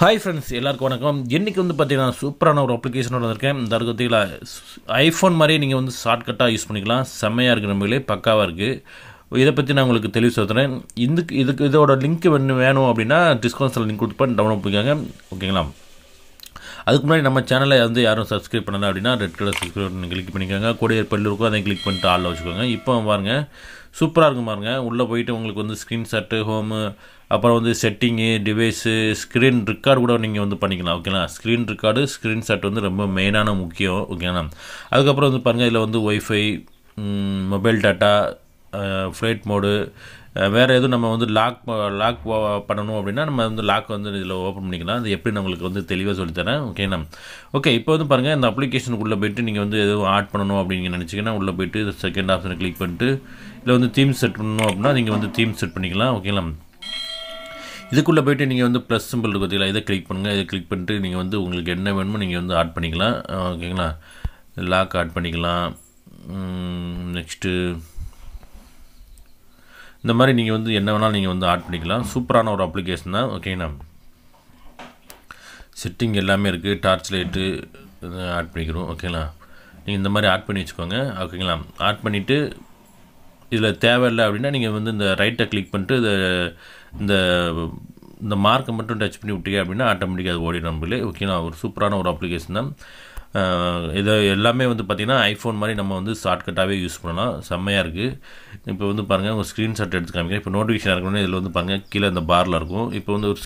hi friends எல்லாருக்கும் வணக்கம் இன்றைக்கி வந்து பார்த்தீங்கன்னா சூப்பரான ஒரு அப்ளிகேஷனோட இருக்கேன் இந்த அருகத்தில் ஐஃபோன் மாதிரி நீங்கள் வந்து ஷார்ட்கட்டாக யூஸ் பண்ணிக்கலாம் செம்மையாக இருக்கிற நம்மளே பக்காவாக இருக்குது இதை பற்றி நான் உங்களுக்கு தெளிவு சொல்கிறேன் இதுக்கு இதுக்கு இதோட லிங்க் வேணும் வேணும் அப்படின்னா டிஸ்கவுண்ட்ஸில் லிங்க் கொடுத்து டவுன்லோட் பண்ணிக்கோங்க ஓகேங்களா அதுக்கு முன்னாடி நம்ம சேனலை வந்து யாரும் சப்ஸ்கிரைப் பண்ணல அப்படின்னா ரெட் கலர் சப்ஸ்கிரைப் கிளிக் பண்ணிக்கோங்க கூட பல்லு இருக்கும் அதையும் கிளிக் பண்ணிட்டு ஆளில் வச்சுக்கோங்க இப்போ பாருங்கள் சூப்பராக இருக்கும் பாருங்கள் உள்ளே போயிட்டு உங்களுக்கு வந்து ஸ்க்ரீன்ஷாட்டு ஹோமு அப்புறம் வந்து செட்டிங்கு டிவைஸு ஸ்க்ரீன் ரெக்கார்டு கூட நீங்கள் வந்து பண்ணிக்கலாம் ஓகேங்களா ஸ்க்ரீன் ரெக்கார்டு ஸ்க்ரீன்ஷாட் வந்து ரொம்ப மெயினான முக்கியம் ஓகேங்களா அதுக்கப்புறம் வந்து பாருங்கள் இதில் வந்து wifi mobile data flight mode வேறு எதுவும் நம்ம வந்து லாக் லாக் பண்ணணும் அப்படின்னா நம்ம வந்து லாக் வந்து இதில் ஓப்பன் பண்ணிக்கலாம் அது எப்படி நம்மளுக்கு வந்து தெளிவாக சொல்லித்தரேன் ஓகேண்ணா ஓகே இப்போ வந்து பாருங்கள் இந்த அப்ளிகேஷனுக்குள்ளே போய்ட்டு நீங்கள் வந்து எதுவும் ஆட் பண்ணணும் அப்படின்னு நினச்சிங்கன்னா உள்ளே போய்ட்டு செகண்ட் ஆப்ஷனை கிளிக் பண்ணிட்டு இல்லை வந்து தீம் செட் பண்ணணும் அப்படின்னா நீங்கள் வந்து தீம் செட் பண்ணிக்கலாம் ஓகேங்களா இதுக்குள்ளே போய்ட்டு நீங்கள் வந்து ப்ளஸ் சிம்பிள் பார்த்தீங்களா இதை கிளிக் பண்ணுங்கள் இதை கிளிக் பண்ணிட்டு நீங்கள் வந்து உங்களுக்கு என்ன வேணுமோ நீங்கள் வந்து ஆட் பண்ணிக்கலாம் ஓகேங்களா லாக் ஆட் பண்ணிக்கலாம் நெக்ஸ்ட்டு இந்த மாதிரி நீங்கள் வந்து என்ன வேணாலும் நீங்கள் வந்து ஆட் பண்ணிக்கலாம் சூப்பரான ஒரு அப்ளிகேஷன் தான் ஓகேண்ணா செட்டிங் எல்லாமே இருக்குது டார்ச் லைட்டு ஆட் பண்ணிக்கிறோம் ஓகேங்களா நீங்கள் இந்த மாதிரி ஆட் பண்ணி வச்சுக்கோங்க ஓகேங்களா ஆட் பண்ணிவிட்டு இதில் தேவையில்லை அப்படின்னா நீங்கள் வந்து இந்த ரைட்டை கிளிக் பண்ணிட்டு இந்த இந்த மார்க்கை மட்டும் டச் பண்ணி விட்டீங்க அப்படின்னா ஆட்டோமேட்டிக்காக அது ஓடிடும் நம்மளே ஓகேங்களா ஒரு சூப்பரான ஒரு அப்ளிகேஷன் தான் இது எல்லாமே வந்து பார்த்திங்கன்னா ஐஃபோன் மாதிரி நம்ம வந்து ஷார்ட்கட்டாகவே யூஸ் பண்ணலாம் செம்மையாக இருக்குது இப்போ வந்து பாருங்கள் ஒரு ஸ்க்ரீன்ஷாட் எடுத்து காமிக்கிறேன் இப்போ நோட்டிஃபிகேஷன் இருக்கணும்னா இதில் வந்து பாருங்கள் கீழே இந்த பாரில் இருக்கும் இப்போ வந்து ஒரு